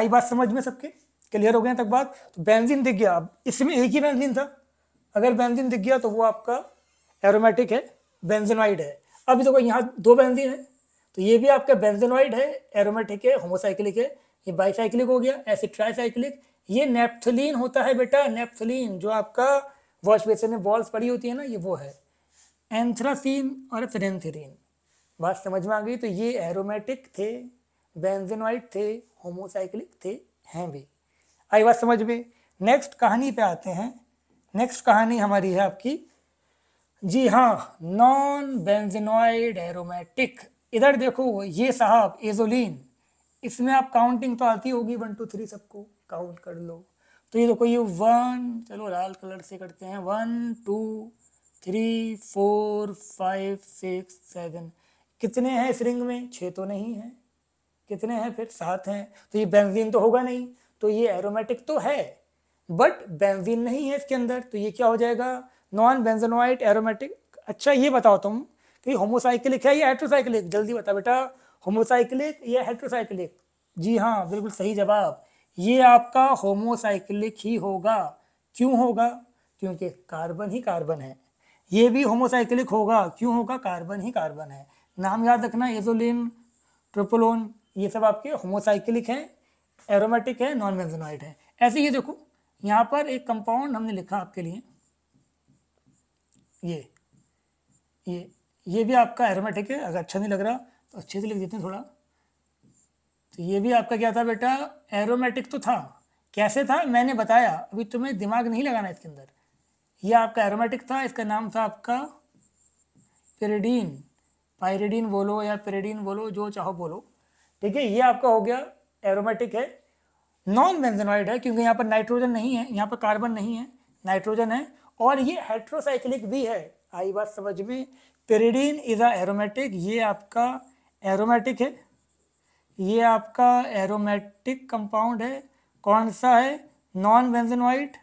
[SPEAKER 1] आई बात समझ में सबके क्लियर हो गए तक बात तो बेंजीन दिख गया अब इसमें एक ही बेंजीन था अगर बेंजीन दिख गया तो वो आपका एरोमेटिक है बेंजिनवाइड है अभी देखो यहाँ दो बेंजीन है तो ये भी आपका बेंजेनॉइड है एरोमेटिक है होमोसाइक्लिक है ये बाईसाइक्लिक हो गया ऐसे ट्राईसाइक्लिक ये नेप्थलीन होता है बेटा नेप्थलीन जो आपका वॉश बेसन में बॉल्स पड़ी होती है ना ये वो है एंथ्रासीन और फिनेंथरीन बात समझ में आ गई तो ये एरोमेटिक थे बेंजेनोइड थे होमोसाइक्लिक थे हैं भी आई बात समझ में नेक्स्ट कहानी पे आते हैं नेक्स्ट कहानी हमारी है आपकी जी हाँ नॉन बेंजेनोइड एरोमेटिक इधर देखो ये साहब एजोलिन इसमें आप काउंटिंग तो आती होगी वन टू थ्री सबको काउंट कर लो तो ये देखो ये वन चलो लाल कलर से करते हैं one two three four five six seven कितने हैं इस रिंग में छः तो नहीं है कितने हैं फिर सात हैं तो ये बेंजीन तो होगा नहीं तो ये एरोमेटिक तो है बट बेंजीन नहीं है इसके अंदर तो ये क्या हो जाएगा नॉन बेंजनोइट एरोमेटिक अच्छा ये बताओ तुम तो ये होमोसाइक्लिक है या हेट्रोसाइक्लिक जल्दी बता बेटा होमोसाइक्लिक या हेट्रोसाइक्लिक जी हाँ बिल्कुल सही जवाब ये आपका होमोसाइक्लिक ही होगा क्यों होगा क्योंकि कार्बन ही कार्बन है ये भी होमोसाइक्लिक होगा क्यों होगा कार्बन ही कार्बन है नाम याद रखना एजोलिन ट्रिपोलोन ये सब आपके होमोसाइक्लिक हैं एरोमेटिक है नॉन बेंजोनाइड है ऐसे ये देखो यहाँ पर एक कंपाउंड हमने लिखा आपके लिए ये ये ये भी आपका एरोमेटिक है अगर अच्छा नहीं लग रहा तो अच्छे से लिख देते हैं थोड़ा तो ये भी आपका क्या था बेटा एरोमेटिक तो था कैसे था मैंने बताया अभी तुम्हें दिमाग नहीं लगाना इसके अंदर यह आपका एरोमेटिक था इसका नाम था आपका पेरेडीन पायरेडीन बोलो या पेरेडीन बोलो जो चाहो बोलो ठीक है ये आपका हो गया एरोमेटिक है नॉन बेंजेनॉइड है क्योंकि यहाँ पर नाइट्रोजन नहीं है यहाँ पर कार्बन नहीं है नाइट्रोजन है और ये हेट्रोसाइक्लिक भी है आई बात समझ में पेरिडीन इज़ आ एरोमेटिक ये आपका एरोमेटिक है ये आपका एरोमेटिक कंपाउंड है कौन सा है नॉन बेंजनवाइट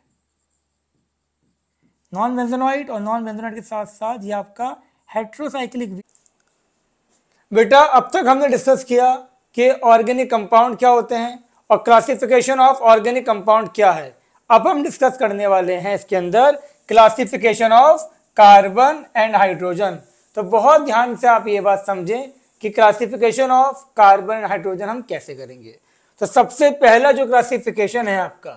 [SPEAKER 1] नॉन बेंजनवाइट और नॉन बेंजनवाइट के साथ साथ ये आपका हेट्रोसाइक्लिक बेटा अब तक हमने डिस्कस किया कि ऑर्गेनिक कंपाउंड क्या होते हैं और क्लासिफिकेशन ऑफ ऑर्गेनिक कंपाउंड क्या है अब हम डिस्कस करने वाले हैं इसके अंदर classification of carbon and hydrogen तो बहुत ध्यान से आप ये बात समझें कि classification of carbon and hydrogen हम कैसे करेंगे तो सबसे पहला जो क्लासिफिकेशन है आपका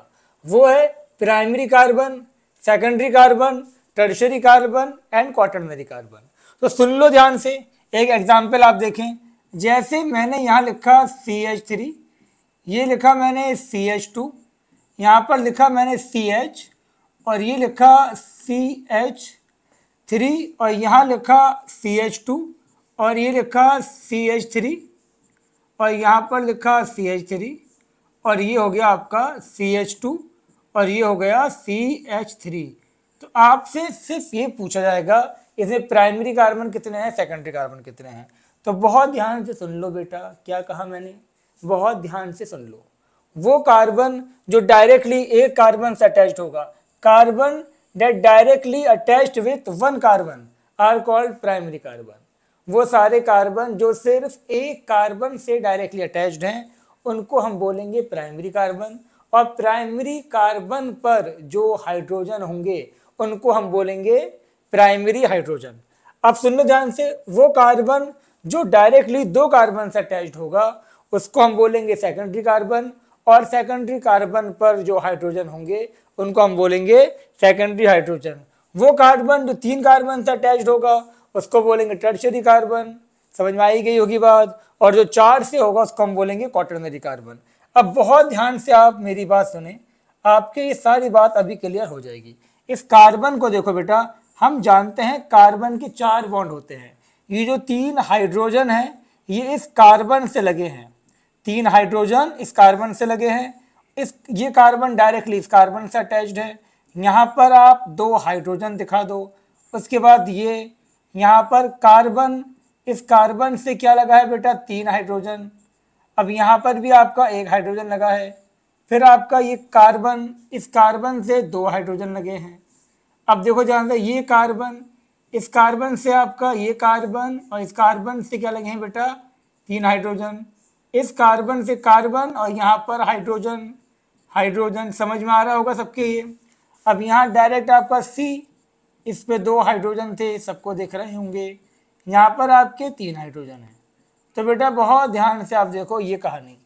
[SPEAKER 1] वो है primary carbon secondary carbon tertiary carbon and quaternary carbon तो सुन लो ध्यान से एक एग्जाम्पल आप देखें जैसे मैंने यहाँ लिखा सी एच थ्री ये लिखा मैंने सी एच टू यहाँ पर लिखा मैंने सी एच और ये लिखा सी एच थ्री और यहाँ लिखा सी एच टू और ये लिखा सी एच थ्री और यहाँ पर लिखा सी एच थ्री और ये हो गया आपका सी एच टू और ये हो गया सी एच थ्री तो आपसे सिर्फ ये पूछा जाएगा इसमें प्राइमरी कार्बन कितने हैं सेकेंडरी कार्बन कितने हैं तो बहुत ध्यान से सुन लो बेटा क्या कहा मैंने बहुत ध्यान से सुन लो वो कार्बन जो डायरेक्टली एक कार्बन से अटैच होगा carbon that directly attached with one carbon are called primary carbon वो सारे कार्बन जो सिर्फ एक कार्बन से डायरेक्टली अटैच्ड हैं उनको हम बोलेंगे प्राइमरी कार्बन और प्राइमरी कार्बन पर जो हाइड्रोजन होंगे उनको हम बोलेंगे प्राइमरी हाइड्रोजन अब सुन लो ध्यान से वो कार्बन जो डायरेक्टली दो कार्बन से अटैच्ड होगा उसको हम बोलेंगे सेकेंडरी कार्बन और सेकेंडरी कार्बन पर जो हाइड्रोजन होंगे उनको हम बोलेंगे सेकेंडरी हाइड्रोजन वो कार्बन जो तीन कार्बन से अटैच होगा उसको बोलेंगे टर्शरी कार्बन समझ में आई गई होगी बात और जो चार से होगा उसको हम बोलेंगे क्वाटरनरी कार्बन अब बहुत ध्यान से आप मेरी बात सुने आपके ये सारी बात अभी क्लियर हो जाएगी इस कार्बन को देखो बेटा हम जानते हैं कार्बन के चार बॉन्ड होते हैं ये जो तीन हाइड्रोजन हैं ये इस कार्बन से लगे हैं तीन हाइड्रोजन इस कार्बन से लगे हैं इस ये कार्बन डायरेक्टली इस कार्बन से अटैच्ड है यहाँ पर आप दो हाइड्रोजन दिखा दो उसके बाद ये यहाँ पर कार्बन इस कार्बन से क्या लगा है बेटा तीन हाइड्रोजन अब यहाँ पर भी आपका एक हाइड्रोजन लगा है फिर आपका ये कार्बन इस कार्बन से दो हाइड्रोजन लगे हैं अब देखो जहाँ से ये कार्बन इस कार्बन से आपका ये कार्बन और इस कार्बन से क्या लगे हैं बेटा तीन हाइड्रोजन इस कार्बन से कार्बन और यहाँ पर हाइड्रोजन हाइड्रोजन समझ में आ रहा होगा सबके ये अब यहाँ डायरेक्ट आपका सी इस पे दो हाइड्रोजन थे सबको देख रहे होंगे यहाँ पर आपके तीन हाइड्रोजन हैं तो बेटा बहुत ध्यान से आप देखो ये कहानी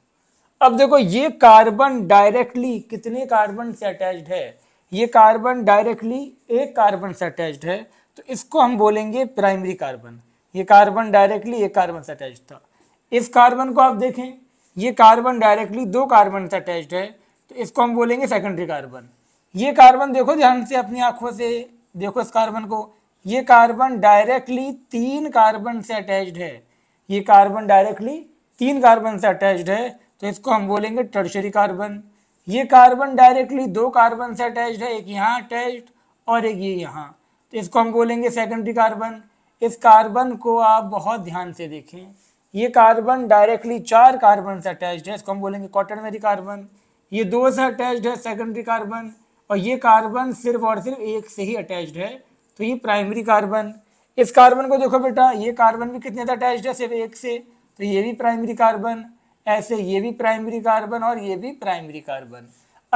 [SPEAKER 1] अब देखो ये कार्बन डायरेक्टली कितने कार्बन से अटैच्ड है ये कार्बन डायरेक्टली एक कार्बन से अटैच्ड है तो इसको हम बोलेंगे प्राइमरी कार्बन ये कार्बन डायरेक्टली एक कार्बन से अटैच था इस कार्बन को आप देखें ये कार्बन डायरेक्टली दो कार्बन से अटैच्ड है इसको हम बोलेंगे सेकेंडरी कार्बन ये कार्बन देखो ध्यान से अपनी आंखों से देखो इस कार्बन को ये कार्बन डायरेक्टली तीन कार्बन से अटैच्ड है ये कार्बन डायरेक्टली तीन कार्बन से अटैच्ड है तो इसको हम बोलेंगे टर्शरी कार्बन ये कार्बन डायरेक्टली दो कार्बन से अटैच्ड है एक यहाँ अटैच्ड और एक ये यहाँ तो इसको हम बोलेंगे सेकेंडरी कार्बन इस कार्बन को आप बहुत ध्यान से देखें ये कार्बन डायरेक्टली चार कार्बन से अटैच्ड है इसको हम बोलेंगे मेरी कार्बन ये दो से अटैच्ड है सेकेंडरी कार्बन और ये कार्बन सिर्फ और सिर्फ एक से ही अटैच्ड है तो ये प्राइमरी कार्बन इस कार्बन को देखो बेटा ये कार्बन भी कितने से अटैच्ड है सिर्फ एक से तो ये भी प्राइमरी कार्बन ऐसे ये भी प्राइमरी कार्बन और ये भी प्राइमरी कार्बन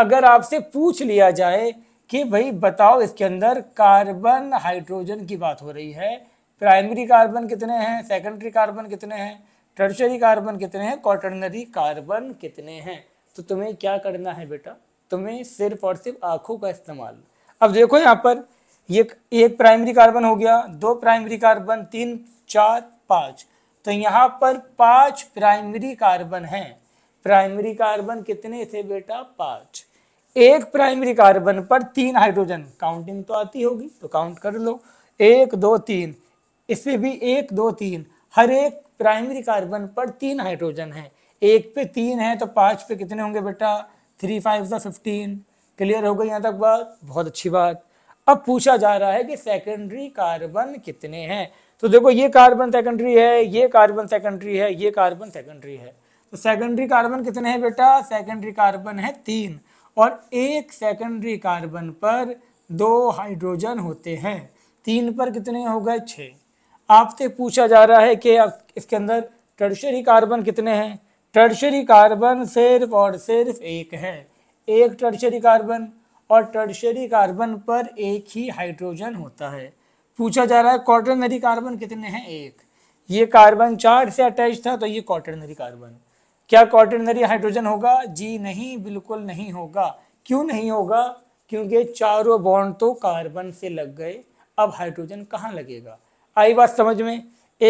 [SPEAKER 1] अगर आपसे पूछ लिया जाए कि भाई बताओ इसके अंदर कार्बन हाइड्रोजन की बात हो रही है प्राइमरी कार्बन कितने हैं सेकेंडरी कार्बन कितने हैं टर्शरी कार्बन कितने हैं कॉटनरी कार्बन कितने हैं तो तुम्हें क्या करना है बेटा तुम्हें सिर्फ और सिर्फ आंखों का इस्तेमाल अब देखो यहाँ पर ये एक प्राइमरी कार्बन हो गया दो प्राइमरी कार्बन तीन चार पाँच तो यहाँ पर पांच प्राइमरी कार्बन हैं प्राइमरी कार्बन कितने थे बेटा पांच एक प्राइमरी कार्बन पर तीन हाइड्रोजन काउंटिंग तो आती होगी तो काउंट कर लो एक दो तीन इसमें भी एक दो तीन हर एक प्राइमरी कार्बन पर तीन हाइड्रोजन है एक पे तीन है तो पाँच पे कितने होंगे बेटा थ्री फाइव सा फिफ्टीन क्लियर हो गई यहाँ तक बात बहुत अच्छी बात अब पूछा जा रहा है कि सेकेंडरी कार्बन कितने हैं तो देखो ये कार्बन सेकेंडरी है ये कार्बन सेकेंडरी है ये कार्बन सेकेंडरी है तो सेकेंडरी कार्बन कितने हैं बेटा सेकेंडरी कार्बन है तीन और एक सेकेंडरी कार्बन पर दो हाइड्रोजन होते हैं तीन पर कितने हो गए छः आपसे पूछा जा रहा है कि इसके अंदर टर्शरी कार्बन कितने हैं टर्शरी कार्बन सिर्फ और सिर्फ एक है एक टर्शरी कार्बन और टर्शरी कार्बन पर एक ही हाइड्रोजन होता है पूछा जा रहा है क्वार्टरनरी कार्बन कितने हैं एक ये कार्बन चार से अटैच था तो ये क्वार्टरनरी कार्बन क्या क्वार्टरनरी हाइड्रोजन होगा जी नहीं बिल्कुल नहीं होगा क्यों नहीं होगा क्योंकि चारों बॉन्ड तो कार्बन से लग गए अब हाइड्रोजन कहाँ लगेगा आई बात समझ में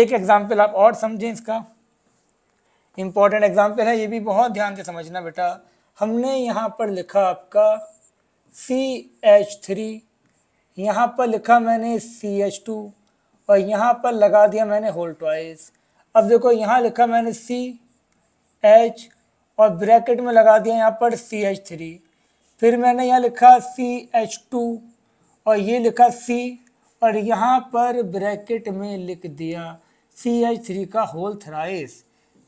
[SPEAKER 1] एक एग्जाम्पल आप और समझें इसका इम्पॉर्टेंट एग्जाम्पल है ये भी बहुत ध्यान से समझना बेटा हमने यहाँ पर लिखा आपका सी एच थ्री यहाँ पर लिखा मैंने सी एच टू और यहाँ पर लगा दिया मैंने होल ट्वाइस अब देखो यहाँ लिखा मैंने सी एच और ब्रैकेट में लगा दिया यहाँ पर सी एच थ्री फिर मैंने यहाँ लिखा सी एच टू और ये लिखा सी और यहाँ पर ब्रैकेट में लिख दिया सी एच थ्री का whole thrice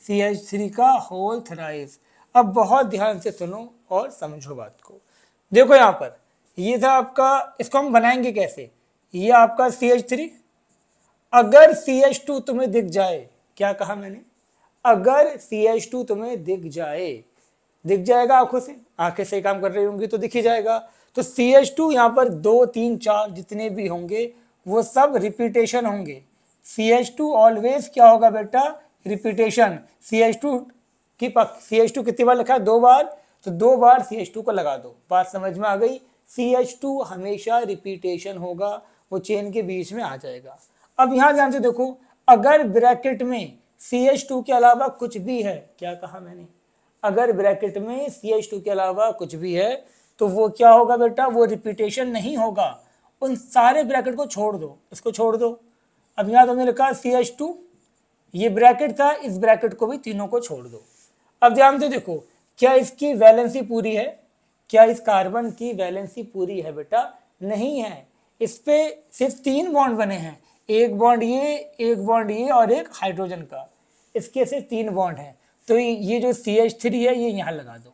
[SPEAKER 1] C H three का होल थेनाइज अब बहुत ध्यान से सुनो और समझो बात को देखो यहाँ पर ये था आपका इसको हम बनाएंगे कैसे ये आपका सी एच थ्री अगर सी एच टू तुम्हें दिख जाए क्या कहा मैंने अगर सी एच टू तुम्हें दिख जाए दिख जाएगा आंखों से आंखें से काम कर रही होंगी तो दिख ही जाएगा तो सी एच टू यहाँ पर दो तीन चार जितने भी होंगे वो सब रिपीटेशन होंगे सी एच टू ऑलवेज क्या होगा बेटा रिपीटेशन सी एच टू की सी एच टू कितनी बार लिखा है दो बार तो दो बार सी एच टू को लगा दो बात समझ में आ गई सी एच टू हमेशा रिपीटेशन होगा वो चेन के बीच में आ जाएगा अब यहाँ ध्यान से देखो अगर ब्रैकेट में सी एच टू के अलावा कुछ भी है क्या कहा मैंने अगर ब्रैकेट में सी एच टू के अलावा कुछ भी है तो वो क्या होगा बेटा वो रिपीटेशन नहीं होगा उन सारे ब्रैकेट को छोड़ दो इसको छोड़ दो अब यहाँ तो मैंने लिखा सी एच टू ये ब्रैकेट था इस ब्रैकेट को भी तीनों को छोड़ दो अब ध्यान से देखो क्या इसकी वैलेंसी पूरी है क्या इस कार्बन की वैलेंसी पूरी है बेटा नहीं है इस पे सिर्फ तीन बॉन्ड बने हैं एक बॉन्ड ये एक बॉन्ड ये और एक हाइड्रोजन का इसके सिर्फ तीन बॉन्ड हैं तो ये जो सी एच थ्री है ये यहाँ लगा दो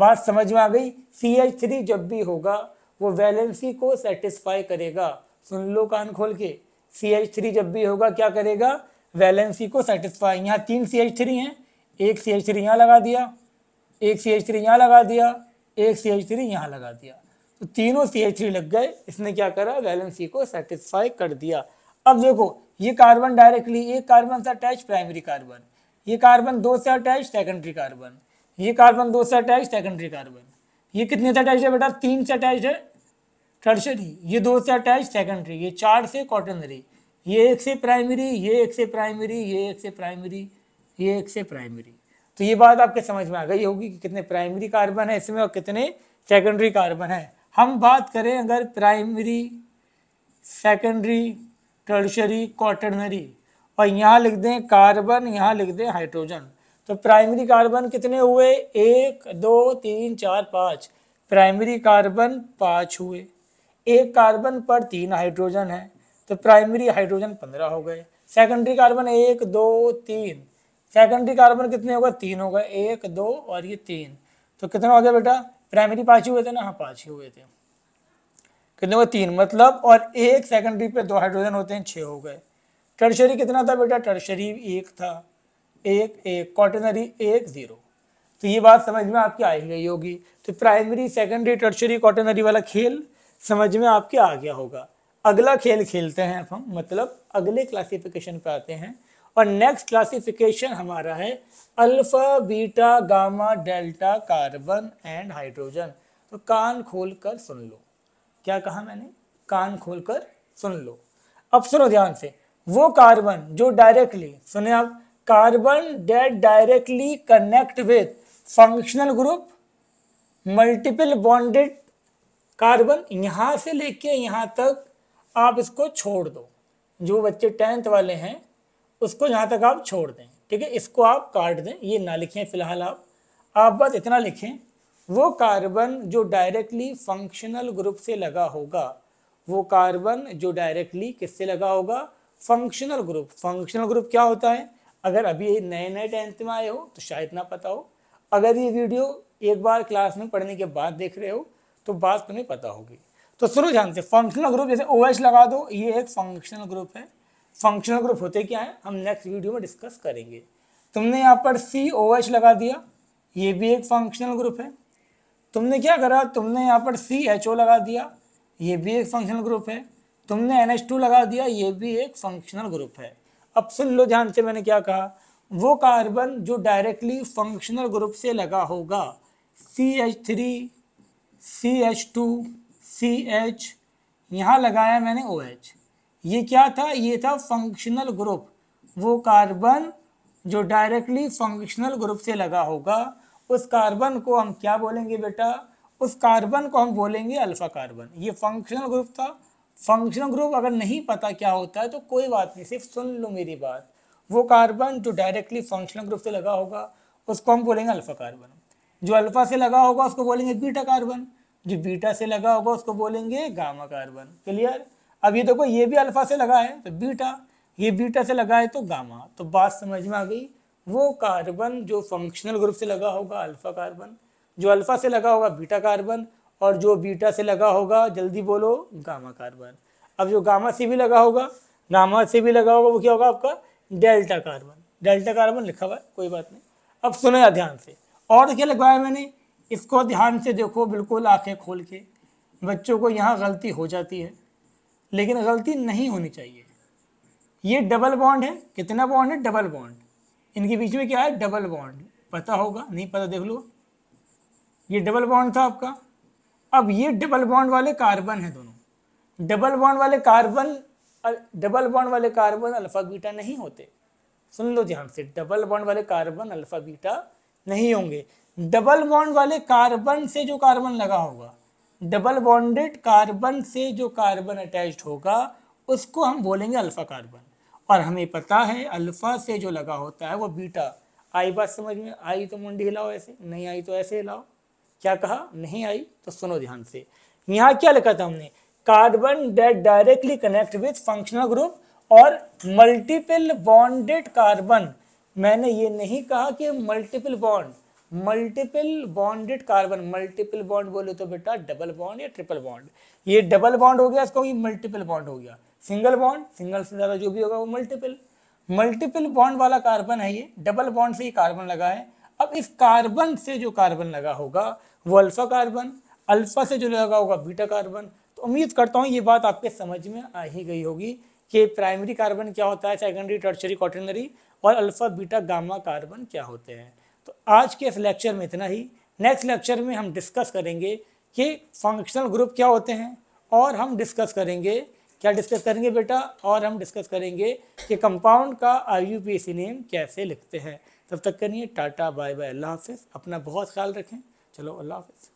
[SPEAKER 1] बात समझ में आ गई सी एच थ्री जब भी होगा वो वैलेंसी को सेटिस्फाई करेगा सुन लो कान खोल के सी एच थ्री जब भी होगा क्या करेगा वैलेंसी को सेटिस्फाई यहाँ तीन सी एच थ्री हैं एक सी एच थ्री यहाँ लगा दिया एक सी एच थ्री यहाँ लगा दिया एक सी एच थ्री यहाँ लगा दिया तो तीनों सी एच थ्री लग गए इसने क्या करा वैलेंसी को सेटिस्फाई कर दिया अब देखो ये कार्बन डायरेक्टली एक कार्बन से अटैच प्राइमरी कार्बन ये कार्बन दो से अटैच सेकेंडरी कार्बन ये कार्बन दो से अटैच सेकेंडरी कार्बन ये कितने से अटैच है बेटा तीन से अटैच है टर्शरी ये दो से अटैच सेकेंडरी ये चार से कॉटनरी ये एक से प्राइमरी ये एक से प्राइमरी ये एक से प्राइमरी ये एक से प्राइमरी तो ये बात आपके समझ में आ गई होगी कि कितने प्राइमरी कार्बन है इसमें और कितने सेकेंडरी कार्बन है हम बात करें अगर प्राइमरी सेकेंडरी टर्शरी क्वार्टनरी और यहाँ लिख दें कार्बन यहाँ लिख दें हाइड्रोजन तो प्राइमरी कार्बन कितने हुए एक दो तीन चार पाँच प्राइमरी कार्बन पाँच हुए एक कार्बन पर तीन हाइड्रोजन है तो प्राइमरी हाइड्रोजन पंद्रह हो गए सेकेंडरी कार्बन एक दो तीन सेकेंडरी कार्बन कितने हो गए तीन हो गए एक दो और ये तीन तो कितना हो गया बेटा प्राइमरी पाँच ही हुए थे ना हाँ पाँच ही हुए थे कितने हुए तीन मतलब और एक सेकेंडरी पे दो हाइड्रोजन होते हैं छः हो गए टर्शरी कितना था बेटा टर्शरी एक था एक एक कॉटनरी एक ज़ीरो तो ये बात समझ में आपकी आई गई होगी तो प्राइमरी सेकेंडरी टर्शरी कॉटनरी वाला खेल समझ में आपके आ गया होगा अगला खेल खेलते हैं हम मतलब अगले क्लासिफिकेशन पे आते हैं और नेक्स्ट क्लासिफिकेशन हमारा है alpha beta gamma delta carbon and hydrogen तो कान खोल कर सुन लो क्या कहा मैंने कान खोल कर सुन लो अब सुनो ध्यान से वो कार्बन जो डायरेक्टली सुने आप carbon that directly connect with functional group multiple bonded carbon यहाँ से लेके यहाँ तक आप इसको छोड़ दो जो बच्चे टेंथ वाले हैं उसको यहाँ तक आप छोड़ दें ठीक है इसको आप काट दें ये ना लिखें फ़िलहाल आप आप बस इतना लिखें वो कार्बन जो डायरेक्टली फंक्शनल ग्रुप से लगा होगा वो कार्बन जो डायरेक्टली किससे लगा होगा फंक्शनल ग्रुप फंक्शनल ग्रुप क्या होता है अगर अभी नए नए टेंथ में आए हो तो शायद ना पता हो अगर ये वीडियो एक बार क्लास में पढ़ने के बाद देख रहे हो तो बात तुम्हें पता होगी तो सुनो ध्यान से फंक्शनल ग्रुप जैसे ओ OH लगा दो ये एक फंक्शनल ग्रुप है फंक्शनल ग्रुप होते क्या है हम नेक्स्ट वीडियो में डिस्कस करेंगे तुमने यहाँ पर सी ओ एच लगा दिया ये भी एक फंक्शनल ग्रुप है तुमने क्या करा तुमने यहाँ पर सी एच ओ लगा दिया ये भी एक फंक्शनल ग्रुप है तुमने एन एच टू लगा दिया ये भी एक फंक्शनल ग्रुप है अब सुन लो ध्यान से मैंने क्या कहा वो कार्बन जो डायरेक्टली फंक्शनल ग्रुप से लगा होगा C H three C H two C H यहाँ लगाया मैंने ओ एच ये क्या था ये था फंक्शनल ग्रुप वो कार्बन जो डायरेक्टली फंक्शनल ग्रुप से लगा होगा उस कार्बन को हम क्या बोलेंगे बेटा उस कार्बन को हम बोलेंगे अल्फा कार्बन ये फंक्शनल ग्रुप था फंक्शनल ग्रुप अगर नहीं पता क्या होता है तो कोई बात नहीं सिर्फ सुन लो मेरी बात वो कार्बन जो डायरेक्टली फंक्शनल ग्रुप से लगा होगा उसको हम बोलेंगे अल्फा कार्बन जो अल्फा से लगा होगा उसको बोलेंगे बीटा कार्बन जो बीटा से लगा होगा उसको बोलेंगे गामा कार्बन क्लियर अब ये देखो ये भी अल्फा से लगा है तो बीटा ये बीटा से लगा है तो गामा तो बात समझ में आ गई वो कार्बन जो फंक्शनल ग्रुप से लगा होगा अल्फा कार्बन जो अल्फा से लगा होगा बीटा कार्बन और जो बीटा से लगा होगा जल्दी बोलो गामा कार्बन अब जो गामा से भी लगा होगा गामा से भी लगा होगा वो क्या होगा आपका डेल्टा कार्बन डेल्टा कार्बन लिखा हुआ है कोई बात नहीं अब सुने ध्यान से और क्या लगवाया मैंने इसको ध्यान से देखो बिल्कुल आंखें खोल के बच्चों को यहाँ गलती हो जाती है लेकिन गलती नहीं होनी चाहिए ये डबल बॉन्ड है कितना बॉन्ड है डबल बॉन्ड इनके बीच में क्या है डबल बॉन्ड पता होगा नहीं पता देख लो ये डबल बॉन्ड था आपका अब ये डबल बॉन्ड वाले कार्बन है दोनों डबल बॉन्ड वाले कार्बन डबल बॉन्ड वाले कार्बन अल्फा बीटा नहीं होते सुन लो ध्यान से डबल बॉन्ड वाले कार्बन अल्फा बीटा नहीं होंगे डबल बॉन्ड वाले कार्बन से जो कार्बन लगा होगा डबल बॉन्डेड कार्बन से जो कार्बन अटैच्ड होगा उसको हम बोलेंगे अल्फ़ा कार्बन और हमें पता है अल्फ़ा से जो लगा होता है वो बीटा आई बात समझ में आई तो मुंडी हिलाओ ऐसे नहीं आई तो ऐसे हिलाओ क्या कहा नहीं आई तो सुनो ध्यान से यहाँ क्या लिखा था हमने carbon that directly connect with functional group और मल्टीपल बॉन्डेड कार्बन मैंने ये नहीं कहा कि multiple bond multiple bonded carbon multiple bond बोले तो बेटा डबल बॉन्ड या ट्रिपल बॉन्ड ये डबल बॉन्ड हो गया इसको ये मल्टीपल बॉन्ड हो गया सिंगल बॉन्ड सिंगल से ज़्यादा जो भी होगा वो मल्टीपल मल्टीपल बॉन्ड वाला कार्बन है ये डबल बॉन्ड से ही कार्बन लगा है अब इस कार्बन से जो कार्बन लगा होगा वो अल्फा कार्बन अल्फा से जो लगा होगा बीटा कार्बन तो उम्मीद करता हूँ ये बात आपके समझ में आ ही गई होगी कि प्राइमरी कार्बन क्या होता है सेकेंडरी टर्चरी कॉटनरी और अल्फा बीटा गामा कार्बन क्या होते हैं आज के इस लेक्चर में इतना ही नेक्स्ट लेक्चर में हम डिस्कस करेंगे कि फंक्शनल ग्रुप क्या होते हैं और हम डिस्कस करेंगे क्या डिस्कस करेंगे बेटा और हम डिस्कस करेंगे कि कंपाउंड का I U P C name कैसे लिखते हैं तब तक करिए टाटा बाय बाय अल्लाह हाफिज़ अपना बहुत ख्याल रखें चलो अल्लाह हाफिज़